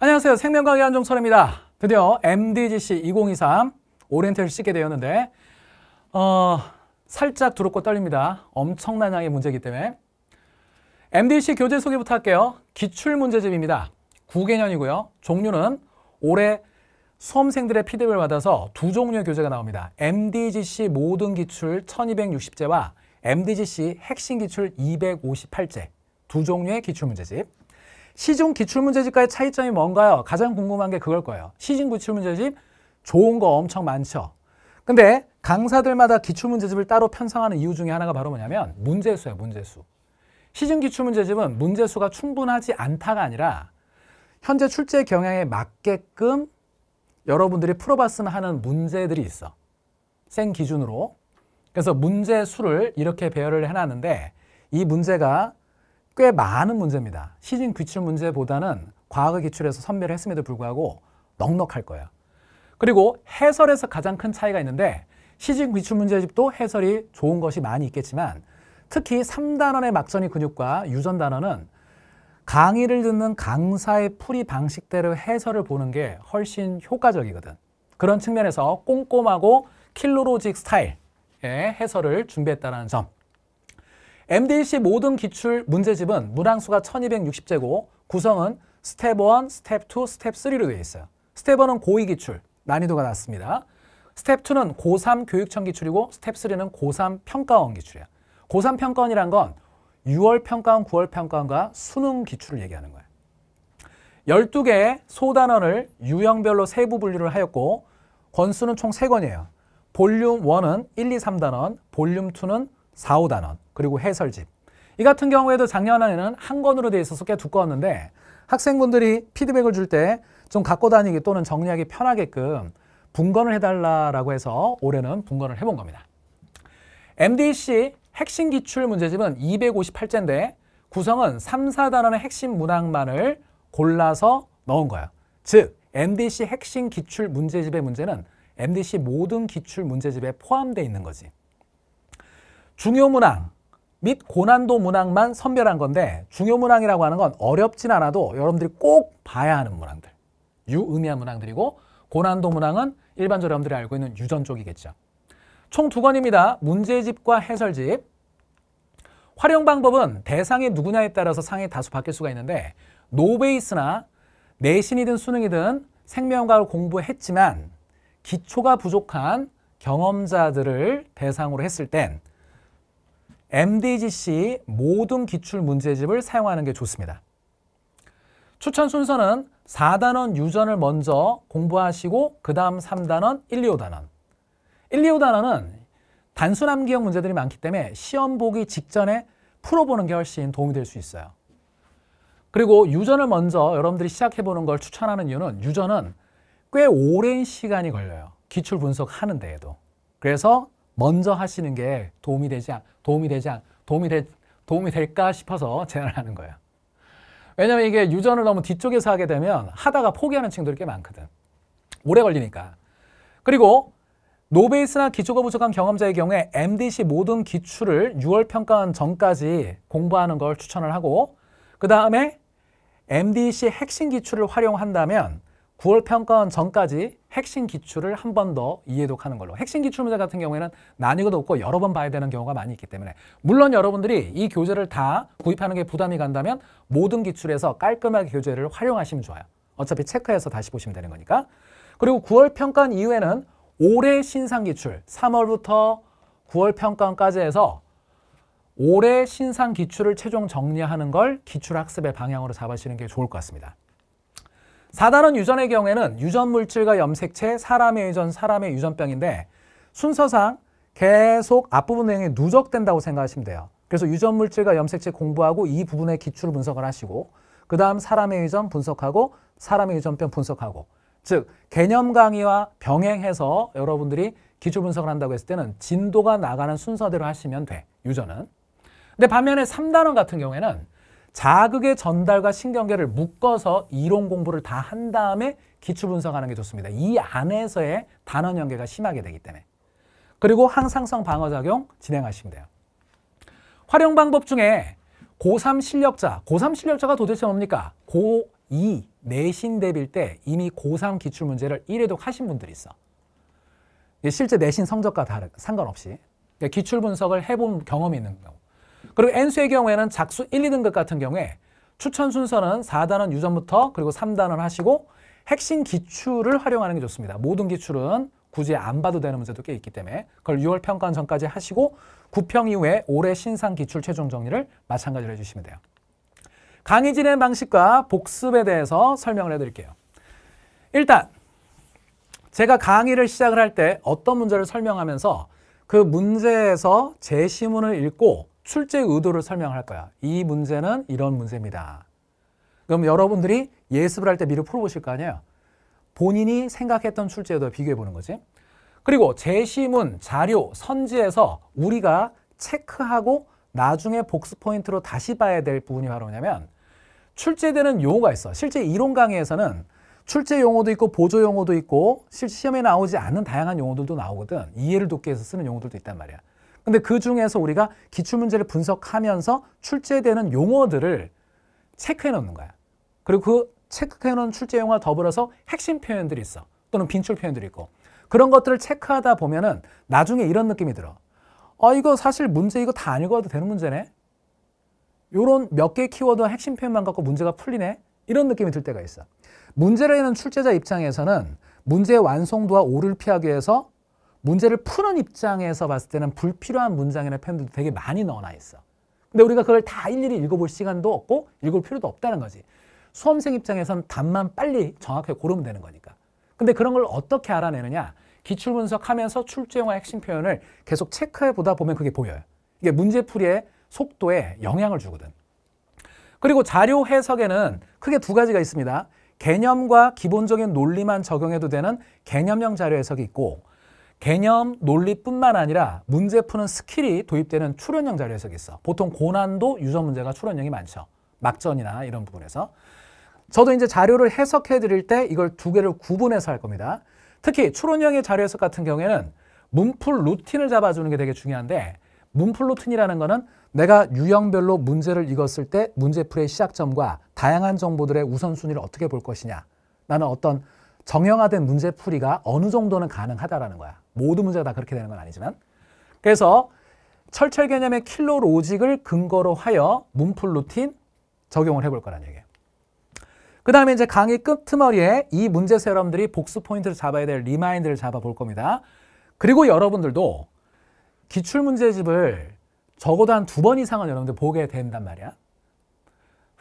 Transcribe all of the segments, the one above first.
안녕하세요. 생명과학 의 한종철입니다. 드디어 MDGC 2023오렌엔테를씻게 되었는데 어, 살짝 두렵고 떨립니다. 엄청난 양의 문제이기 때문에 MDGC 교재 소개부터 할게요. 기출문제집입니다. 9개년이고요. 종류는 올해 수험생들의 피드백을 받아서 두 종류의 교재가 나옵니다. MDGC 모든 기출 1260제와 MDGC 핵심 기출 258제 두 종류의 기출문제집 시중 기출문제집과의 차이점이 뭔가요? 가장 궁금한 게 그걸 거예요. 시중 기출문제집 좋은 거 엄청 많죠. 근데 강사들마다 기출문제집을 따로 편성하는 이유 중에 하나가 바로 뭐냐면 문제수예요, 문제수. 시중 기출문제집은 문제수가 충분하지 않다가 아니라 현재 출제 경향에 맞게끔 여러분들이 풀어봤으면 하는 문제들이 있어. 생 기준으로. 그래서 문제수를 이렇게 배열을 해놨는데 이 문제가 꽤 많은 문제입니다. 시진 기출 문제보다는 과학의 기출에서 선별을 했음에도 불구하고 넉넉할 거예요. 그리고 해설에서 가장 큰 차이가 있는데 시진 기출 문제집도 해설이 좋은 것이 많이 있겠지만 특히 3단원의 막전이 근육과 유전 단원은 강의를 듣는 강사의 풀이 방식대로 해설을 보는 게 훨씬 효과적이거든. 그런 측면에서 꼼꼼하고 킬로로직 스타일의 해설을 준비했다는 점 MDC 모든 기출 문제집은 문항수가 1260제고 구성은 스텝 1, 스텝 2, 스텝 3로 되어 있어요. 스텝 1은 고2 기출, 난이도가 낮습니다. 스텝 2는 고3 교육청 기출이고 스텝 3는 고3 평가원 기출이야. 고3 평가원이란 건 6월 평가원, 9월 평가원과 수능 기출을 얘기하는 거예요 12개의 소단원을 유형별로 세부 분류를 하였고 권수는 총 3권이에요. 볼륨 1은 1, 2, 3단원, 볼륨 2는 4, 5단원, 그리고 해설집. 이 같은 경우에도 작년 안에는 한 권으로 되어 있어서 꽤 두꺼웠는데 학생분들이 피드백을 줄 때 좀 갖고 다니기 또는 정리하기 편하게끔 분권을 해달라라고 해서 올해는 분권을 해본 겁니다. MDC 핵심 기출 문제집은 258제인데 구성은 3, 4단원의 핵심 문항만을 골라서 넣은 거예요. 즉, MDC 핵심 기출 문제집의 문제는 MDC 모든 기출 문제집에 포함되어 있는 거지. 중요 문항 및 고난도 문항만 선별한 건데 중요 문항이라고 하는 건 어렵진 않아도 여러분들이 꼭 봐야 하는 문항들 유의미한 문항들이고 고난도 문항은 일반적으로 여러분들이 알고 있는 유전 쪽이겠죠. 총 두 권입니다. 문제집과 해설집 활용 방법은 대상이 누구냐에 따라서 상이 다수 바뀔 수가 있는데 노베이스나 내신이든 수능이든 생명과를 공부했지만 기초가 부족한 경험자들을 대상으로 했을 땐 MDGC 모든 기출 문제집을 사용하는 게 좋습니다. 추천 순서는 4단원 유전을 먼저 공부하시고 그 다음 3단원, 1, 2, 5단원 1, 2, 5단원은 단순 암기형 문제들이 많기 때문에 시험 보기 직전에 풀어보는 게 훨씬 도움이 될 수 있어요. 그리고 유전을 먼저 여러분들이 시작해보는 걸 추천하는 이유는 유전은 꽤 오랜 시간이 걸려요. 기출 분석하는 데에도. 그래서 먼저 하시는 게 도움이 되지 않, 도움이 되지 않, 도움이 되, 도움이 될까 싶어서 제안하는 거예요. 왜냐면 이게 유전을 너무 뒤쪽에서 하게 되면 하다가 포기하는 친구들이 꽤 많거든. 오래 걸리니까. 그리고 노베이스나 기초가 부족한 경험자의 경우에 MDC 모든 기출을 6월 평가원 전까지 공부하는 걸 추천을 하고 그 다음에 MDC 핵심 기출을 활용한다면 9월 평가원 전까지 핵심 기출을 한 번 더 이해독하는 걸로 핵심 기출 문제 같은 경우에는 난이도도 없고 여러 번 봐야 되는 경우가 많이 있기 때문에 물론 여러분들이 이 교재를 다 구입하는 게 부담이 간다면 모든 기출에서 깔끔하게 교재를 활용하시면 좋아요 어차피 체크해서 다시 보시면 되는 거니까 그리고 9월 평가원 이후에는 올해 신상 기출 3월부터 9월 평가원까지 해서 올해 신상 기출을 최종 정리하는 걸 기출학습의 방향으로 잡으시는 게 좋을 것 같습니다 4단원 유전의 경우에는 유전 물질과 염색체, 사람의 유전, 사람의 유전병인데 순서상 계속 앞부분 내용이 누적된다고 생각하시면 돼요. 그래서 유전 물질과 염색체 공부하고 이 부분의 기출 분석을 하시고 그 다음 사람의 유전 분석하고 사람의 유전병 분석하고 즉 개념 강의와 병행해서 여러분들이 기출 분석을 한다고 했을 때는 진도가 나가는 순서대로 하시면 돼, 유전은. 근데 반면에 3단원 같은 경우에는 자극의 전달과 신경계를 묶어서 이론 공부를 다 한 다음에 기출 분석하는 게 좋습니다. 이 안에서의 단원 연계가 심하게 되기 때문에. 그리고 항상성 방어작용 진행하시면 돼요. 활용 방법 중에 고3 실력자, 고3 실력자가 도대체 뭡니까? 고2 내신 대비일 때 이미 고3 기출 문제를 1회독 하신 분들이 있어. 실제 내신 성적과 다른 상관없이 그러니까 기출 분석을 해본 경험이 있는 경우. 그리고 N수의 경우에는 작수 1, 2등급 같은 경우에 추천 순서는 4단원 유전부터 그리고 3단원 하시고 핵심 기출을 활용하는 게 좋습니다. 모든 기출은 굳이 안 봐도 되는 문제도 꽤 있기 때문에 그걸 6월 평가 전까지 하시고 9평 이후에 올해 신상 기출 최종 정리를 마찬가지로 해주시면 돼요. 강의 진행 방식과 복습에 대해서 설명을 해드릴게요. 일단 제가 강의를 시작을 할 때 어떤 문제를 설명하면서 그 문제에서 제시문을 읽고 출제 의도를 설명할 거야. 이 문제는 이런 문제입니다. 그럼 여러분들이 예습을 할 때 미리 풀어보실 거 아니에요. 본인이 생각했던 출제 의도와 비교해 보는 거지. 그리고 제시문, 자료, 선지에서 우리가 체크하고 나중에 복습 포인트로 다시 봐야 될 부분이 바로 뭐냐면 출제되는 용어가 있어. 실제 이론 강의에서는 출제 용어도 있고 보조 용어도 있고 실제 시험에 나오지 않는 다양한 용어들도 나오거든. 이해를 돕기 위해서 쓰는 용어들도 있단 말이야. 근데 그 중에서 우리가 기출문제를 분석하면서 출제되는 용어들을 체크해 놓는 거야. 그리고 그 체크해 놓은 출제 용어와 더불어서 핵심 표현들이 있어. 또는 빈출 표현들이 있고. 그런 것들을 체크하다 보면은 나중에 이런 느낌이 들어. 아, 이거 사실 문제 이거 다 안 읽어도 되는 문제네? 요런 몇 개 키워드와 핵심 표현만 갖고 문제가 풀리네? 이런 느낌이 들 때가 있어. 문제를 내는 출제자 입장에서는 문제의 완성도와 오를 피하기 위해서 문제를 푸는 입장에서 봤을 때는 불필요한 문장이나 표현들도 되게 많이 넣어놔 있어. 근데 우리가 그걸 다 일일이 읽어볼 시간도 없고 읽을 필요도 없다는 거지. 수험생 입장에서는 답만 빨리 정확하게 고르면 되는 거니까. 근데 그런 걸 어떻게 알아내느냐. 기출 분석하면서 출제용어 핵심 표현을 계속 체크해 보다 보면 그게 보여요. 이게 문제풀이의 속도에 영향을 주거든. 그리고 자료 해석에는 크게 두 가지가 있습니다. 개념과 기본적인 논리만 적용해도 되는 개념형 자료 해석이 있고 개념, 논리뿐만 아니라 문제 푸는 스킬이 도입되는 출연형 자료 해석이 있어. 보통 고난도 유저 문제가 출연형이 많죠. 막전이나 이런 부분에서. 저도 이제 자료를 해석해 드릴 때 이걸 두 개를 구분해서 할 겁니다. 특히 출연형의 자료 해석 같은 경우에는 문풀 루틴을 잡아주는 게 되게 중요한데 문풀 루틴이라는 거는 내가 유형별로 문제를 읽었을 때 문제풀의 시작점과 다양한 정보들의 우선순위를 어떻게 볼 것이냐 나는 어떤 정형화된 문제풀이가 어느 정도는 가능하다라는 거야. 모든 문제가 다 그렇게 되는 건 아니지만 그래서 철철 개념의 킬로 로직을 근거로 하여 문풀 루틴 적용을 해볼 거란 얘기예요. 그 다음에 이제 강의 끝머리에 이 문제에서 여러분들이 복수 포인트를 잡아야 될 리마인드를 잡아볼 겁니다. 그리고 여러분들도 기출문제집을 적어도 한 두 번 이상은 여러분들 보게 된단 말이야.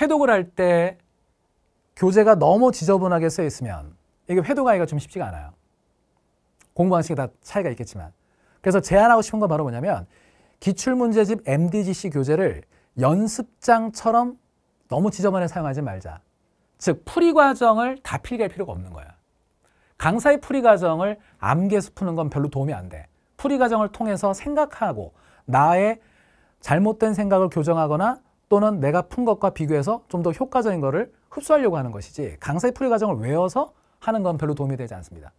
회독을 할 때 교재가 너무 지저분하게 써 있으면 이게 회독하기가 좀 쉽지가 않아요. 공부 방식에 다 차이가 있겠지만 그래서 제안하고 싶은 건 바로 뭐냐면 기출문제집 MDGC 교재를 연습장처럼 너무 지저분하게 사용하지 말자. 즉 풀이 과정을 다 필기할 필요가 없는 거야. 강사의 풀이 과정을 암기해서 푸는 건 별로 도움이 안 돼. 풀이 과정을 통해서 생각하고 나의 잘못된 생각을 교정하거나 또는 내가 푼 것과 비교해서 좀 더 효과적인 것을 흡수하려고 하는 것이지 강사의 풀이 과정을 외워서 하는 건 별로 도움이 되지 않습니다.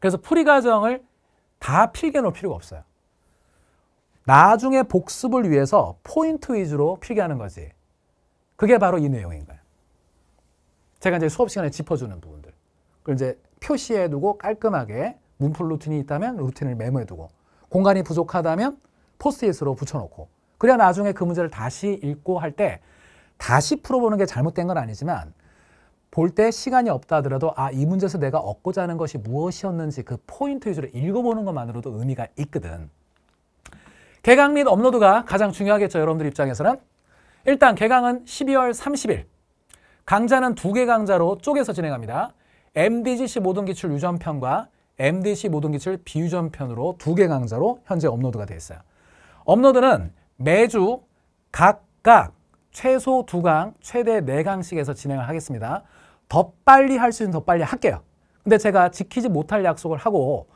그래서 풀이 과정을 다 필기해 놓을 필요가 없어요. 나중에 복습을 위해서 포인트 위주로 필기하는 거지. 그게 바로 이 내용인 거예요. 제가 이제 수업 시간에 짚어주는 부분들. 그걸 이제 표시해 두고 깔끔하게 문풀 루틴이 있다면 루틴을 메모해 두고 공간이 부족하다면 포스트잇으로 붙여놓고 그래야 나중에 그 문제를 다시 읽고 할 때 다시 풀어보는 게 잘못된 건 아니지만 볼때 시간이 없다 하더라도 아 이 문제에서 내가 얻고자 하는 것이 무엇이었는지 그 포인트 위주로 읽어보는 것만으로도 의미가 있거든. 개강 및 업로드가 가장 중요하겠죠. 여러분들 입장에서는. 일단 개강은 12월 30일. 강좌는 두 개 강좌로 쪼개서 진행합니다. MDGC 모든 기출 유전편과 MDC 모든 기출 비유전편으로 두 개 강좌로 현재 업로드가 되어 있어요. 업로드는 매주 각각 최소 두 강 최대 네강씩에서 진행을 하겠습니다. 더 빨리 할 수 있으면 더 빨리 할게요. 근데 제가 지키지 못할 약속을 하고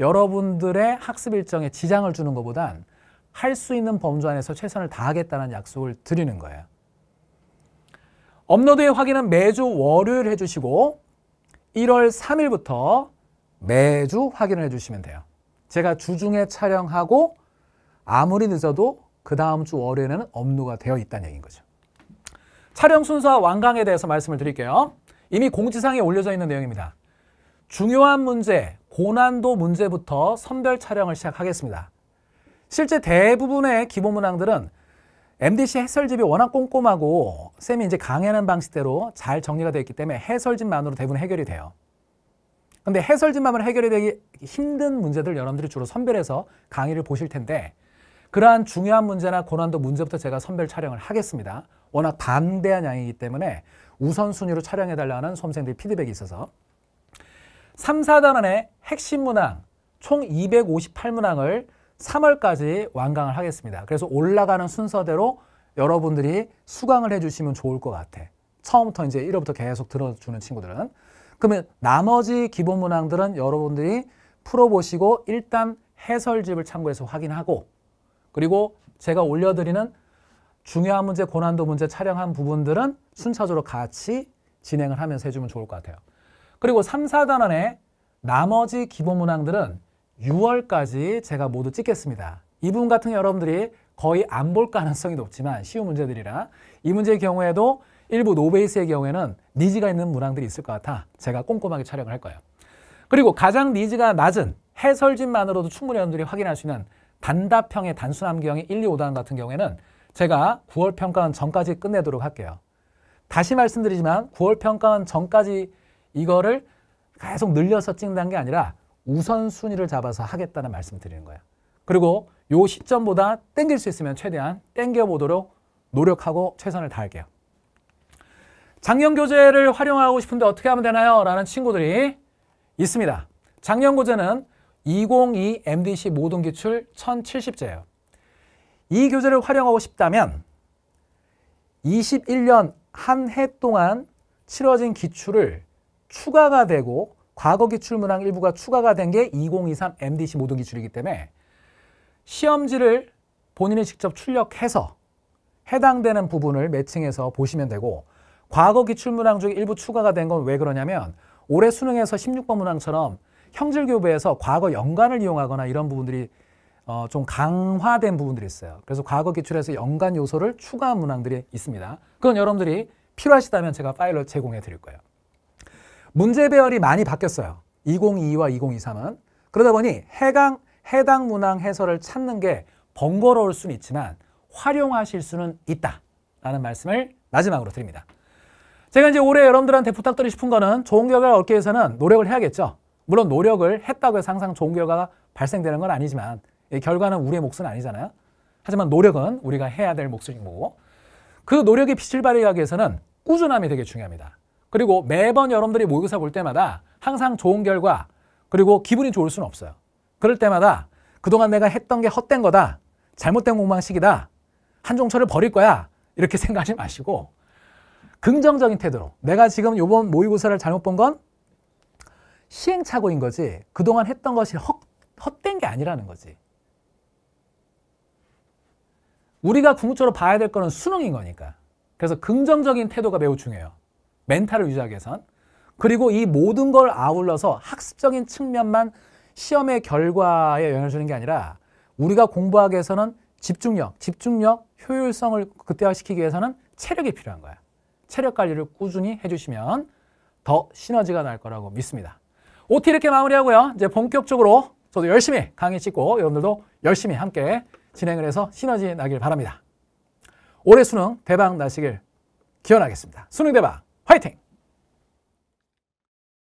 여러분들의 학습 일정에 지장을 주는 것보단 할 수 있는 범주 안에서 최선을 다하겠다는 약속을 드리는 거예요. 업로드의 확인은 매주 월요일 해주시고 1월 3일부터 매주 확인을 해주시면 돼요. 제가 주중에 촬영하고 아무리 늦어도 그 다음 주 월요일에는 업로드가 되어 있다는 얘기인 거죠. 촬영 순서와 완강에 대해서 말씀을 드릴게요. 이미 공지사항에 올려져 있는 내용입니다. 중요한 문제, 고난도 문제부터 선별 촬영을 시작하겠습니다. 실제 대부분의 기본 문항들은 MDC 해설집이 워낙 꼼꼼하고 쌤이 이제 강의하는 방식대로 잘 정리가 되어 있기 때문에 해설집만으로 대부분 해결이 돼요. 근데 해설집만으로 해결이 되기 힘든 문제들 여러분들이 주로 선별해서 강의를 보실 텐데 그러한 중요한 문제나 고난도 문제부터 제가 선별 촬영을 하겠습니다. 워낙 방대한 양이기 때문에 우선순위로 촬영해달라는 수험생들의 피드백이 있어서 3, 4단 안에 핵심 문항 총 258문항을 3월까지 완강을 하겠습니다. 그래서 올라가는 순서대로 여러분들이 수강을 해주시면 좋을 것 같아. 처음부터 이제 1월부터 계속 들어주는 친구들은. 그러면 나머지 기본 문항들은 여러분들이 풀어보시고 일단 해설집을 참고해서 확인하고 그리고 제가 올려드리는 중요한 문제, 고난도 문제 촬영한 부분들은 순차적으로 같이 진행을 하면서 해주면 좋을 것 같아요. 그리고 3, 4단 안에 나머지 기본 문항들은 6월까지 제가 모두 찍겠습니다. 이 부분 같은 여러분들이 거의 안 볼 가능성이 높지만 쉬운 문제들이라 이 문제의 경우에도 일부 노베이스의 경우에는 니즈가 있는 문항들이 있을 것 같아 제가 꼼꼼하게 촬영을 할 거예요. 그리고 가장 니즈가 낮은 해설진만으로도 충분히 여러분들이 확인할 수 있는 단답형의 단순함경형의 1, 2, 5단 같은 경우에는 제가 9월 평가원 전까지 끝내도록 할게요. 다시 말씀드리지만 9월 평가원 전까지 이거를 계속 늘려서 찍는 다는게 아니라 우선순위를 잡아서 하겠다는 말씀 을 드리는 거예요. 그리고 요 시점보다 땡길 수 있으면 최대한 땡겨보도록 노력하고 최선을 다할게요. 작년 교재를 활용하고 싶은데 어떻게 하면 되나요? 라는 친구들이 있습니다. 작년 교재는 202 MDC 모든 기출 1070제예요. 이 교재를 활용하고 싶다면 21년 한 해 동안 치러진 기출을 추가가 되고 과거 기출문항 일부가 추가가 된 게 2023 MDC 모든 기출이기 때문에 시험지를 본인이 직접 출력해서 해당되는 부분을 매칭해서 보시면 되고 과거 기출문항 중에 일부 추가가 된 건 왜 그러냐면 올해 수능에서 16번 문항처럼 형질교부에서 과거 연관을 이용하거나 이런 부분들이 어, 좀 강화된 부분들이 있어요. 그래서 과거 기출에서 연관 요소를 추가한 문항들이 있습니다. 그건 여러분들이 필요하시다면 제가 파일로 제공해 드릴 거예요. 문제 배열이 많이 바뀌었어요. 2022와 2023은. 그러다 보니 해강, 해당 문항 해설을 찾는 게 번거로울 수는 있지만 활용하실 수는 있다라는 말씀을 마지막으로 드립니다. 제가 이제 올해 여러분들한테 부탁드리고 싶은 거는 좋은 결과를 얻기 위해서는 노력을 해야겠죠. 물론 노력을 했다고 해서 항상 좋은 결과가 발생되는 건 아니지만 결과는 우리의 몫은 아니잖아요. 하지만 노력은 우리가 해야 될 몫인 거고 그노력의 빛을 발휘하기 위해서는 꾸준함이 되게 중요합니다. 그리고 매번 여러분들이 모의고사 볼 때마다 항상 좋은 결과 그리고 기분이 좋을 수는 없어요. 그럴 때마다 그동안 내가 했던 게 헛된 거다. 잘못된 공방식이다. 한종철을 버릴 거야. 이렇게 생각하지 마시고 긍정적인 태도로 내가 지금 요번 모의고사를 잘못 본 건 시행착오인 거지 그동안 했던 것이 헛, 헛된 게 아니라는 거지. 우리가 궁극적으로 봐야 될 거는 수능인 거니까. 그래서 긍정적인 태도가 매우 중요해요. 멘탈을 유지하기 위해선. 그리고 이 모든 걸 아울러서 학습적인 측면만 시험의 결과에 영향을 주는 게 아니라 우리가 공부하기 위해서는 집중력, 집중력, 효율성을 극대화시키기 위해서는 체력이 필요한 거야. 체력 관리를 꾸준히 해주시면 더 시너지가 날 거라고 믿습니다. OT 이렇게 마무리하고요. 이제 본격적으로 저도 열심히 강의 찍고 여러분들도 열심히 함께 진행을 해서 시너지 나길 바랍니다. 올해 수능 대박 나시길 기원하겠습니다. 수능 대박 화이팅!